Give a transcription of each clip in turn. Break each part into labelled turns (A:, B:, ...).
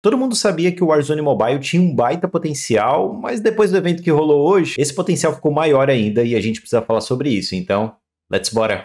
A: Todo mundo sabia que o Warzone Mobile tinha um baita potencial, mas depois do evento que rolou hoje, esse potencial ficou maior ainda e a gente precisa falar sobre isso. Então, let's bora!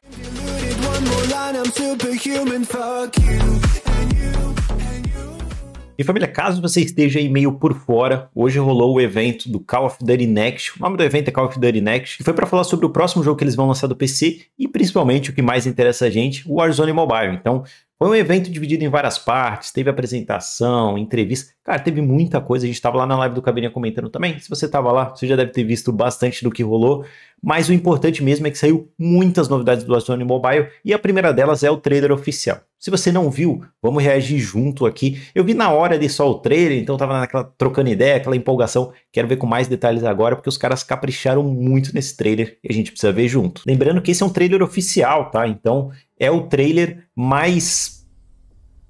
A: E família, caso você esteja aí meio por fora, hoje rolou o evento do Call of Duty Next. O nome do evento é Call of Duty Next, que foi para falar sobre o próximo jogo que eles vão lançar do PC e principalmente o que mais interessa a gente, o Warzone Mobile. Então, foi um evento dividido em várias partes, teve apresentação, entrevista. Cara, teve muita coisa. A gente estava lá na live do Cabrinha comentando também. Se você estava lá, você já deve ter visto bastante do que rolou. Mas o importante mesmo é que saiu muitas novidades do Azone Mobile e a primeira delas é o trailer oficial. Se você não viu, vamos reagir junto aqui. Eu vi na hora de só o trailer, então tava naquela trocando ideia, aquela empolgação. Quero ver com mais detalhes agora, porque os caras capricharam muito nesse trailer e a gente precisa ver junto. Lembrando que esse é um trailer oficial, tá? Então é o trailer mais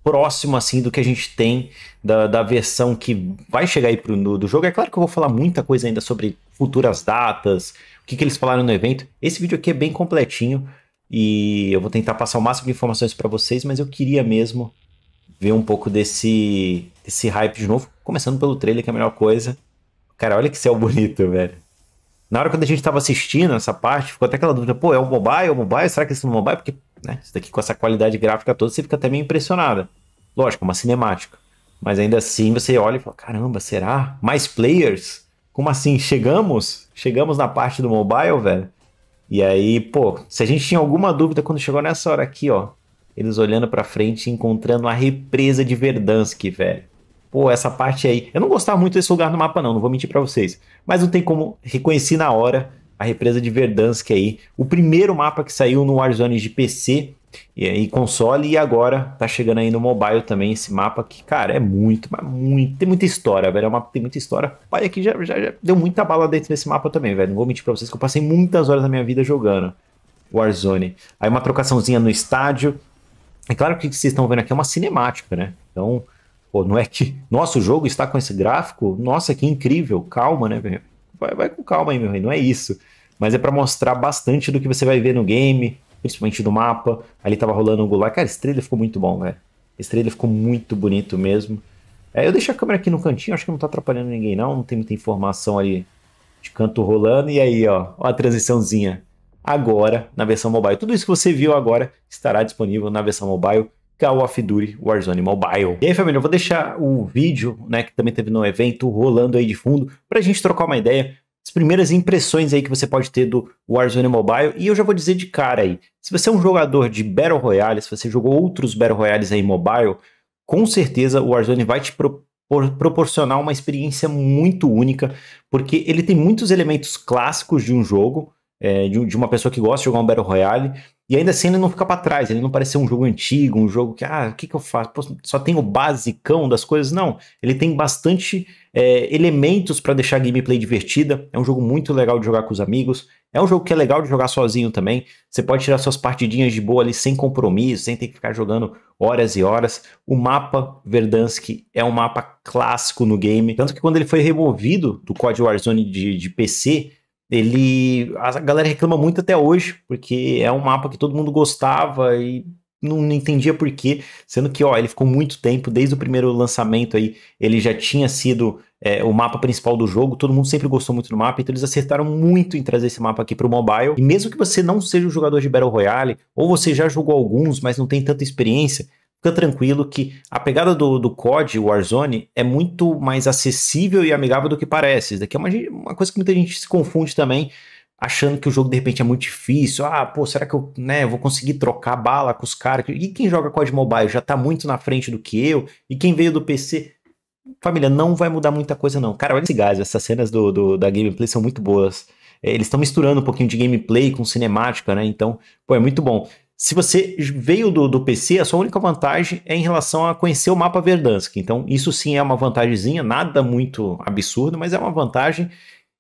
A: próximo assim do que a gente tem da, da versão que vai chegar aí pro, do, do jogo. É claro que eu vou falar muita coisa ainda sobre futuras datas, o que, que eles falaram no evento. Esse vídeo aqui é bem completinho e eu vou tentar passar o máximo de informações para vocês, mas eu queria mesmo ver um pouco desse, desse hype de novo, começando pelo trailer que é a melhor coisa. Cara, olha que céu bonito, velho. Na hora quando a gente tava assistindo essa parte, ficou até aquela dúvida, pô, é o mobile, é o mobile, será que é isso no mobile? Porque né? Isso daqui tá com essa qualidade gráfica toda, você fica até meio impressionada. Lógico, é uma cinemática. Mas ainda assim você olha e fala: caramba, será? Mais players? Como assim? Chegamos? Chegamos na parte do mobile, velho? E aí, pô, se a gente tinha alguma dúvida quando chegou nessa hora aqui, ó, eles olhando para frente e encontrando a represa de Verdansk, velho. Pô, essa parte aí. Eu não gostava muito desse lugar no mapa, não, não vou mentir para vocês. Mas não tem como reconhecer na hora a represa de Verdansk aí, o primeiro mapa que saiu no Warzone de PC e, e console e agora tá chegando aí no mobile também esse mapa que, cara, é muito, muito, tem muita história, velho, é um mapa que tem muita história. Pai aqui já, já, já deu muita bala dentro desse mapa também, velho, não vou mentir pra vocês que eu passei muitas horas da minha vida jogando Warzone. Aí uma trocaçãozinha no estádio, é claro que o que vocês estão vendo aqui é uma cinemática, né? Então, pô, não é que nosso jogo está com esse gráfico, nossa, que incrível, calma, né, velho? Vai, vai com calma aí, meu rei, não é isso mas é para mostrar bastante do que você vai ver no game, principalmente do mapa. Ali tava rolando um gulag. Cara, esse trailer ficou muito bom, velho. Esse trailer ficou muito bonito mesmo. É, eu deixei a câmera aqui no cantinho, acho que não tá atrapalhando ninguém, não. Não tem muita informação ali de canto rolando. E aí, ó, ó a transiçãozinha. Agora, na versão mobile. Tudo isso que você viu agora estará disponível na versão mobile. Call of Duty Warzone Mobile. E aí, família, eu vou deixar o vídeo, né, que também teve no evento, rolando aí de fundo, pra gente trocar uma ideia, as primeiras impressões aí que você pode ter do Warzone Mobile. E eu já vou dizer de cara aí, se você é um jogador de Battle Royale, se você jogou outros Battle Royales aí mobile, com certeza o Warzone vai te pro proporcionar uma experiência muito única, porque ele tem muitos elementos clássicos de um jogo, é, de, de, uma pessoa que gosta de jogar um Battle Royale, e ainda assim ele não fica para trás, ele não parece ser um jogo antigo, um jogo que, ah, o que, que eu faço? Pô, só tem o basicão das coisas. Não, ele tem bastante é, elementos para deixar a gameplay divertida. É um jogo muito legal de jogar com os amigos. É um jogo que é legal de jogar sozinho também. Você pode tirar suas partidinhas de boa ali sem compromisso, sem ter que ficar jogando horas e horas. O mapa Verdansk é um mapa clássico no game. Tanto que quando ele foi removido do COD Warzone de, de PC, ele. A galera reclama muito até hoje, porque é um mapa que todo mundo gostava e não, não entendia porquê Sendo que, ó, ele ficou muito tempo, desde o primeiro lançamento aí, ele já tinha sido é, o mapa principal do jogo, todo mundo sempre gostou muito do mapa, então eles acertaram muito em trazer esse mapa aqui para o mobile. E mesmo que você não seja um jogador de Battle Royale, ou você já jogou alguns, mas não tem tanta experiência, fica tranquilo que a pegada do, do COD, Warzone, é muito mais acessível e amigável do que parece. Isso daqui é uma, uma coisa que muita gente se confunde também, achando que o jogo de repente é muito difícil. Ah, pô, será que eu né, vou conseguir trocar bala com os caras? E quem joga COD Mobile já tá muito na frente do que eu, e quem veio do PC. Família, não vai mudar muita coisa, não. Cara, olha esse gás, essas cenas do, do da gameplay são muito boas é, eles estão misturando um pouquinho de gameplay com cinemática, né? Então, pô, é muito bom. Se você veio do, do, PC, a sua única vantagem é em relação a conhecer o mapa Verdansk. Então, isso sim é uma vantagemzinha, nada muito absurdo, mas é uma vantagem.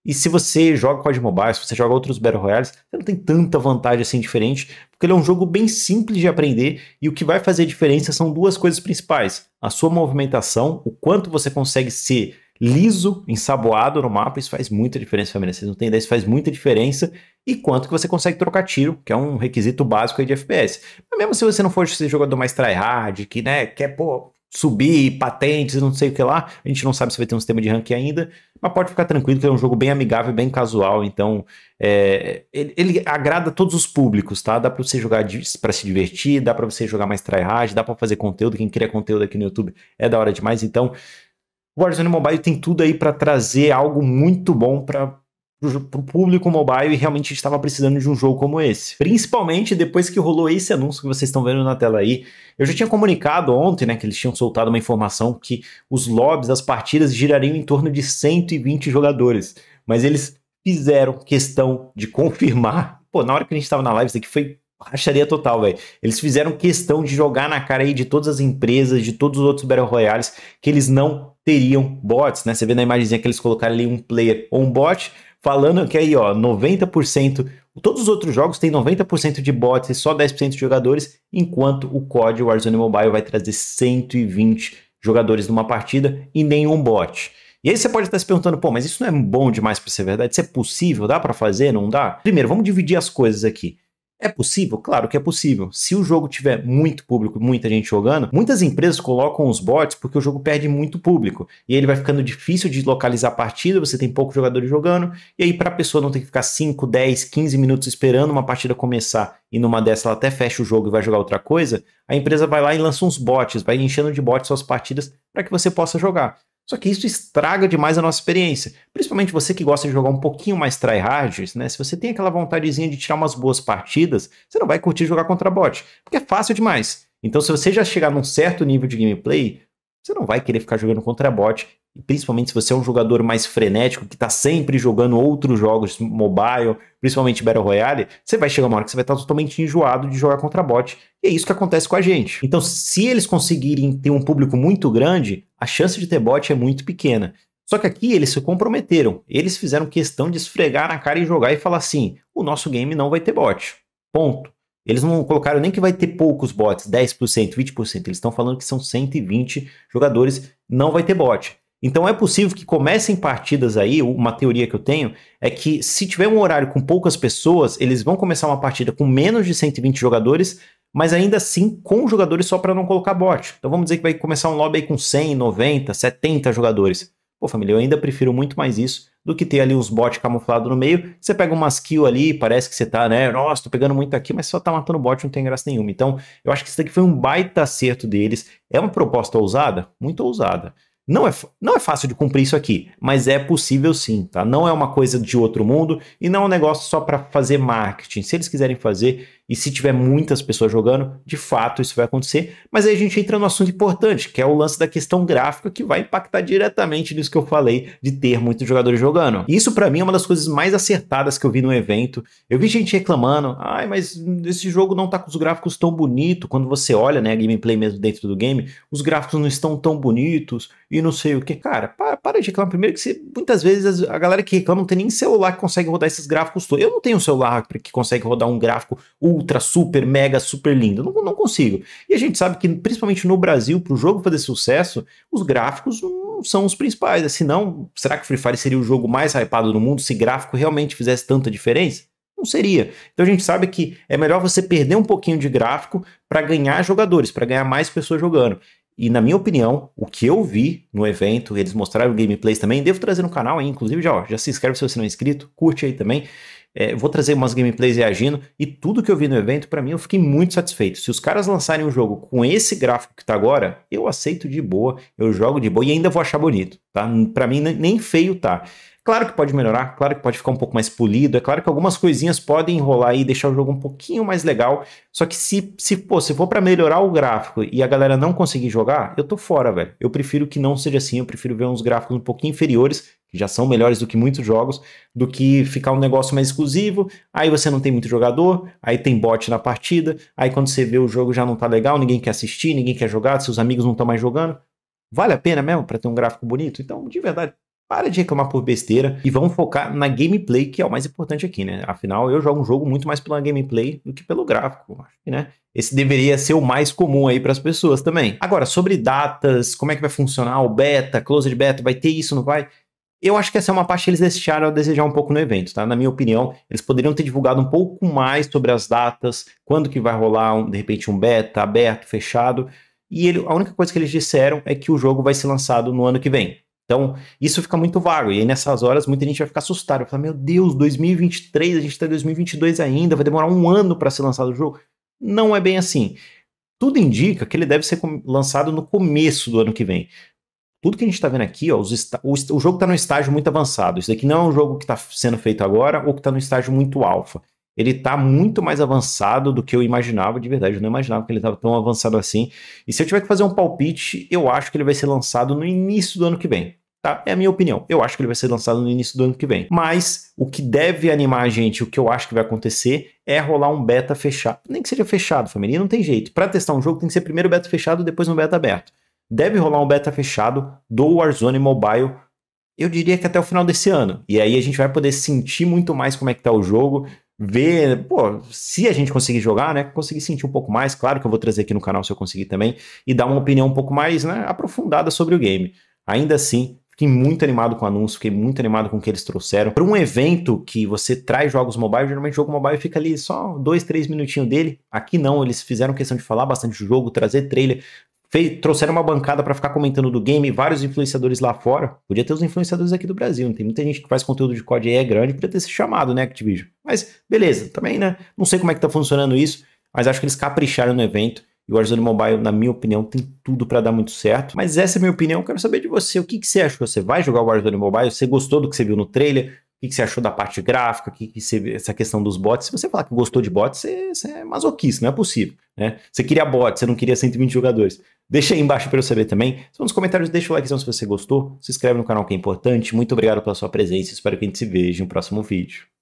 A: E se você joga COD Mobile, se você joga outros Battle Royales, você não tem tanta vantagem assim diferente, porque ele é um jogo bem simples de aprender e o que vai fazer diferença são duas coisas principais: a sua movimentação, o quanto você consegue ser liso, ensaboado no mapa, isso faz muita diferença, família. Vocês não têm ideia, isso faz muita diferença. E quanto que você consegue trocar tiro, que é um requisito básico aí de FPS. Mas mesmo se você não for esse jogador mais tryhard, que, né, quer, pô, subir patentes, não sei o que lá, a gente não sabe se vai ter um sistema de ranking ainda, mas pode ficar tranquilo que é um jogo bem amigável, bem casual, então é, ele, ele, agrada todos os públicos, tá? Dá para você jogar para se divertir, dá para você jogar mais tryhard, dá para fazer conteúdo, quem cria conteúdo aqui no YouTube é da hora demais, então o Warzone Mobile tem tudo aí para trazer algo muito bom para o público mobile e realmente a gente estava precisando de um jogo como esse. Principalmente depois que rolou esse anúncio que vocês estão vendo na tela aí. Eu já tinha comunicado ontem, né, que eles tinham soltado uma informação que os lobbies, as partidas girariam em torno de 120 jogadores, mas eles fizeram questão de confirmar. Pô, na hora que a gente estava na live, isso aqui foi racharia total, velho. Eles fizeram questão de jogar na cara aí de todas as empresas, de todos os outros Battle Royales, que eles não teriam bots, né? Você vê na imagenzinha que eles colocaram ali um player ou um bot, falando que aí, ó, 90%, todos os outros jogos têm 90% de bots e só 10% de jogadores, enquanto o COD Warzone Mobile vai trazer 120 jogadores numa partida e nenhum bot. E aí você pode estar se perguntando, pô, mas isso não é bom demais para ser verdade? Isso é possível? Dá para fazer? Não dá? Primeiro, vamos dividir as coisas aqui. É possível? Claro que é possível. Se o jogo tiver muito público, muita gente jogando, muitas empresas colocam os bots porque o jogo perde muito público. E ele vai ficando difícil de localizar a partida, você tem poucos jogadores jogando, e aí para a pessoa não ter que ficar 5, 10, 15 minutos esperando uma partida começar e numa dessa ela até fecha o jogo e vai jogar outra coisa, a empresa vai lá e lança uns bots, vai enchendo de bots suas partidas para que você possa jogar. Só que isso estraga demais a nossa experiência. Principalmente você que gosta de jogar um pouquinho mais tryhards, né? Se você tem aquela vontadezinha de tirar umas boas partidas, você não vai curtir jogar contra bot, porque é fácil demais. Então, se você já chegar num certo nível de gameplay, você não vai querer ficar jogando contra bot. principalmente se você é um jogador mais frenético, que está sempre jogando outros jogos mobile, principalmente Battle Royale, você vai chegar uma hora que você vai estar tá totalmente enjoado de jogar contra bot. E é isso que acontece com a gente. Então, se eles conseguirem ter um público muito grande, a chance de ter bot é muito pequena. Só que aqui eles se comprometeram, eles fizeram questão de esfregar na cara e jogar e falar assim: o nosso game não vai ter bot. Ponto. Eles não colocaram nem que vai ter poucos bots, 10%, 20%. Eles estão falando que são 120 jogadores, não vai ter bot. Então é possível que comecem partidas aí, uma teoria que eu tenho é que se tiver um horário com poucas pessoas, eles vão começar uma partida com menos de 120 jogadores, mas ainda assim com jogadores só para não colocar bot. Então vamos dizer que vai começar um lobby aí com 100, 90, 70 jogadores. Pô, família, eu ainda prefiro muito mais isso do que ter ali uns bots camuflados no meio. Você pega umas kills ali, parece que você tá, né? Nossa, tô pegando muito aqui, mas só tá matando bot, não tem graça nenhuma. Então, eu acho que isso daqui foi um baita acerto deles. É uma proposta ousada? Muito ousada. Não é, não é fácil de cumprir isso aqui, mas é possível sim, tá? Não é uma coisa de outro mundo e não é um negócio só para fazer marketing. Se eles quiserem fazer, e se tiver muitas pessoas jogando, de fato isso vai acontecer. Mas aí a gente entra no assunto importante, que é o lance da questão gráfica, que vai impactar diretamente nisso que eu falei de ter muitos jogadores jogando. E isso para mim é uma das coisas mais acertadas que eu vi no evento. Eu vi gente reclamando: ai, mas esse jogo não tá com os gráficos tão bonitos. Quando você olha, né, a gameplay mesmo dentro do game, os gráficos não estão tão bonitos e não sei o que. Cara, para, para de reclamar primeiro, que você, muitas vezes a galera que reclama não tem nem celular que consegue rodar esses gráficos todos. Eu não tenho um celular que consegue rodar um gráfico ultra, super, mega, super lindo. Não, não consigo. E a gente sabe que, principalmente no Brasil, para o jogo fazer sucesso, os gráficos não são os principais. não, será que Free Fire seria o jogo mais hypado do mundo se gráfico realmente fizesse tanta diferença? Não seria. Então a gente sabe que é melhor você perder um pouquinho de gráfico para ganhar jogadores, para ganhar mais pessoas jogando. E na minha opinião, o que eu vi no evento, eles mostraram gameplays também, devo trazer no canal aí, inclusive já, ó, já se inscreve se você não é inscrito, curte aí também. É, vou trazer umas gameplays reagindo e tudo que eu vi no evento, para mim, eu fiquei muito satisfeito. Se os caras lançarem um jogo com esse gráfico que tá agora, eu aceito de boa, eu jogo de boa e ainda vou achar bonito, tá? Para mim, nem feio tá. Claro que pode melhorar, claro que pode ficar um pouco mais polido, é claro que algumas coisinhas podem enrolar e deixar o jogo um pouquinho mais legal. Só que se, se, pô, se for para melhorar o gráfico e a galera não conseguir jogar, eu tô fora, velho. Eu prefiro que não seja assim, eu prefiro ver uns gráficos um pouquinho inferiores que já são melhores do que muitos jogos, do que ficar um negócio mais exclusivo, aí você não tem muito jogador, aí tem bot na partida, aí quando você vê o jogo já não tá legal, ninguém quer assistir, ninguém quer jogar, seus amigos não estão mais jogando. Vale a pena mesmo para ter um gráfico bonito? Então, de verdade, para de reclamar por besteira e vamos focar na gameplay, que é o mais importante aqui, né? Afinal, eu jogo um jogo muito mais pela gameplay do que pelo gráfico, né? Esse deveria ser o mais comum aí para as pessoas também. Agora, sobre datas, como é que vai funcionar o beta, closed beta, vai ter isso, não vai? Eu acho que essa é uma parte que eles deixaram a desejar um pouco no evento, tá? Na minha opinião, eles poderiam ter divulgado um pouco mais sobre as datas, quando que vai rolar, um, de repente, um beta aberto, fechado. E ele, a única coisa que eles disseram é que o jogo vai ser lançado no ano que vem. Então, isso fica muito vago. E aí, nessas horas, muita gente vai ficar assustada. Vai falar: Meu Deus, 2023, a gente está em 2022 ainda, vai demorar um ano para ser lançado o jogo. Não é bem assim. Tudo indica que ele deve ser lançado no começo do ano que vem. Tudo que a gente está vendo aqui, ó, o, jogo está no estágio muito avançado. Isso aqui não é um jogo que está sendo feito agora ou que está no estágio muito alfa. Ele está muito mais avançado do que eu imaginava, de verdade. Eu não imaginava que ele estava tão avançado assim. E se eu tiver que fazer um palpite, eu acho que ele vai ser lançado no início do ano que vem. Tá? É a minha opinião. Eu acho que ele vai ser lançado no início do ano que vem. Mas o que deve animar a gente, o que eu acho que vai acontecer, é rolar um beta fechado. Nem que seja fechado, família, não tem jeito. Para testar um jogo tem que ser primeiro beta fechado, depois um beta aberto deve rolar um beta fechado do Warzone Mobile, eu diria que até o final desse ano. E aí a gente vai poder sentir muito mais como é que tá o jogo, ver, pô, se a gente conseguir jogar, né, conseguir sentir um pouco mais, claro que eu vou trazer aqui no canal se eu conseguir também, e dar uma opinião um pouco mais, né, aprofundada sobre o game. Ainda assim, Fiquei muito animado com o anúncio, fiquei muito animado com o que eles trouxeram. Para um evento que você traz jogos mobile, geralmente o jogo mobile fica ali só dois, três minutinhos dele. Aqui não, eles fizeram questão de falar bastante do jogo, trazer trailer, Fez, trouxeram uma bancada para ficar comentando do game, vários influenciadores lá fora. Podia ter os influenciadores aqui do Brasil, tem muita gente que faz conteúdo de código e é grande, podia ter se chamado, né, Activision. Mas beleza, também, né? Não sei como é que tá funcionando isso, mas acho que eles capricharam no evento. E o Warzone Mobile, na minha opinião, tem tudo para dar muito certo. Mas essa é a minha opinião, quero saber de você. O que, que você acha Você vai jogar o Warzone Mobile? Você gostou do que você viu no trailer? que, que você achou da parte gráfica, que, que você, essa questão dos bots. Se você falar que gostou de bots, você, você, é masoquista, não é possível. Né? Você queria bots, você não queria 120 jogadores. Deixa aí embaixo para eu saber também. Então, nos comentários, deixa o likezão então, se você gostou. Se inscreve no canal que é importante. Muito obrigado pela sua presença. Espero que a gente se veja no próximo vídeo.